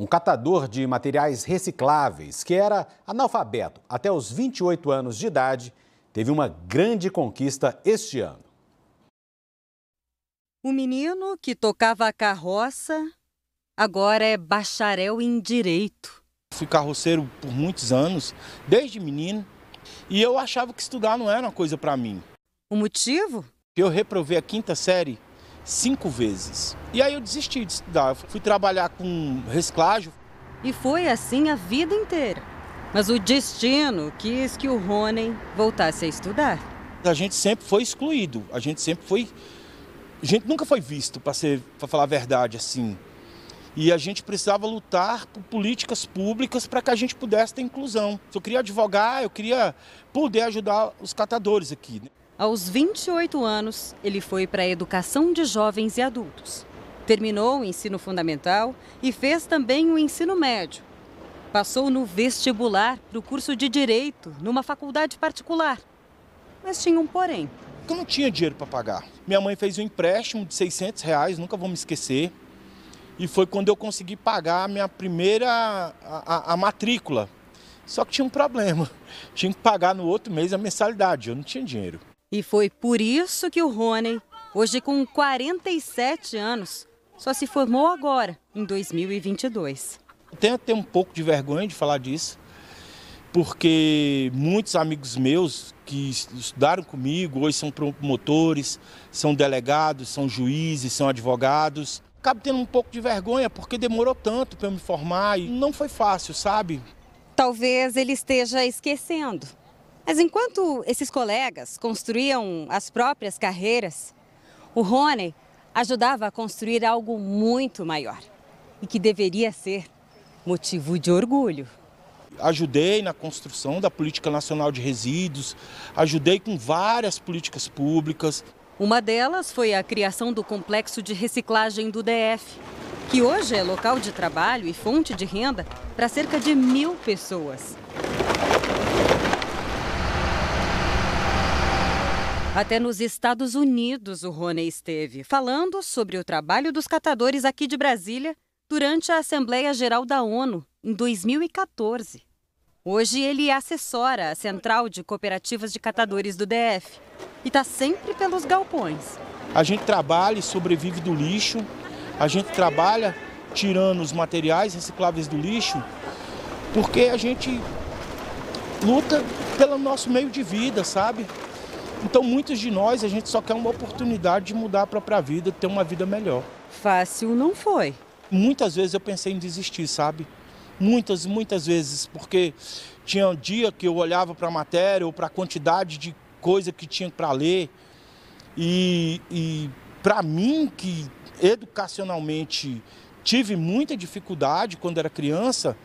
Um catador de materiais recicláveis, que era analfabeto até os 28 anos de idade, teve uma grande conquista este ano. O menino que tocava a carroça agora é bacharel em direito. Fui carroceiro por muitos anos, desde menino, e eu achava que estudar não era uma coisa para mim. O motivo? Eu reprovei a quinta série cinco vezes. E aí eu desisti de estudar, eu fui trabalhar com reciclagem. E foi assim a vida inteira. Mas o destino quis que o Ronen voltasse a estudar. A gente sempre foi excluído, a gente sempre foi. A gente nunca foi visto, para falar a verdade, assim. E a gente precisava lutar por políticas públicas para que a gente pudesse ter inclusão. Eu queria advogar, eu queria poder ajudar os catadores aqui. Né? Aos 28 anos, ele foi para a educação de jovens e adultos. Terminou o ensino fundamental e fez também o ensino médio. Passou no vestibular para o curso de direito numa faculdade particular. Mas tinha um porém. Eu não tinha dinheiro para pagar. Minha mãe fez um empréstimo de 600 reais, nunca vou me esquecer. E foi quando eu consegui pagar a minha primeira a, a, a matrícula. Só que tinha um problema. Tinha que pagar no outro mês a mensalidade. Eu não tinha dinheiro. E foi por isso que o Rony, hoje com 47 anos, só se formou agora, em 2022. Tenho até um pouco de vergonha de falar disso, porque muitos amigos meus que estudaram comigo, hoje são promotores, são delegados, são juízes, são advogados. Acabo tendo um pouco de vergonha porque demorou tanto para eu me formar e não foi fácil, sabe? Talvez ele esteja esquecendo mas enquanto esses colegas construíam as próprias carreiras, o Rony ajudava a construir algo muito maior e que deveria ser motivo de orgulho. Ajudei na construção da Política Nacional de Resíduos, ajudei com várias políticas públicas. Uma delas foi a criação do complexo de reciclagem do DF, que hoje é local de trabalho e fonte de renda para cerca de mil pessoas. Até nos Estados Unidos o Rony esteve, falando sobre o trabalho dos catadores aqui de Brasília durante a Assembleia Geral da ONU, em 2014. Hoje ele assessora a Central de Cooperativas de Catadores do DF e está sempre pelos galpões. A gente trabalha e sobrevive do lixo, a gente trabalha tirando os materiais recicláveis do lixo, porque a gente luta pelo nosso meio de vida, sabe? Então, muitos de nós, a gente só quer uma oportunidade de mudar a própria vida, ter uma vida melhor. Fácil não foi. Muitas vezes eu pensei em desistir, sabe? Muitas, muitas vezes, porque tinha um dia que eu olhava para a matéria ou para a quantidade de coisa que tinha para ler. E, e para mim, que educacionalmente tive muita dificuldade quando era criança,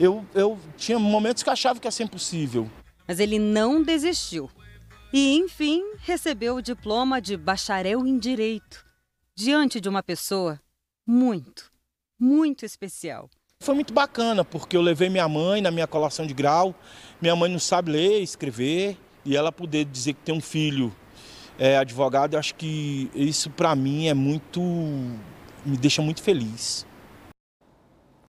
eu, eu tinha momentos que achava que ia ser impossível. Mas ele não desistiu e, enfim, recebeu o diploma de bacharel em Direito, diante de uma pessoa muito, muito especial. Foi muito bacana, porque eu levei minha mãe na minha colação de grau. Minha mãe não sabe ler, escrever, e ela poder dizer que tem um filho é, advogado, acho que isso para mim é muito. me deixa muito feliz.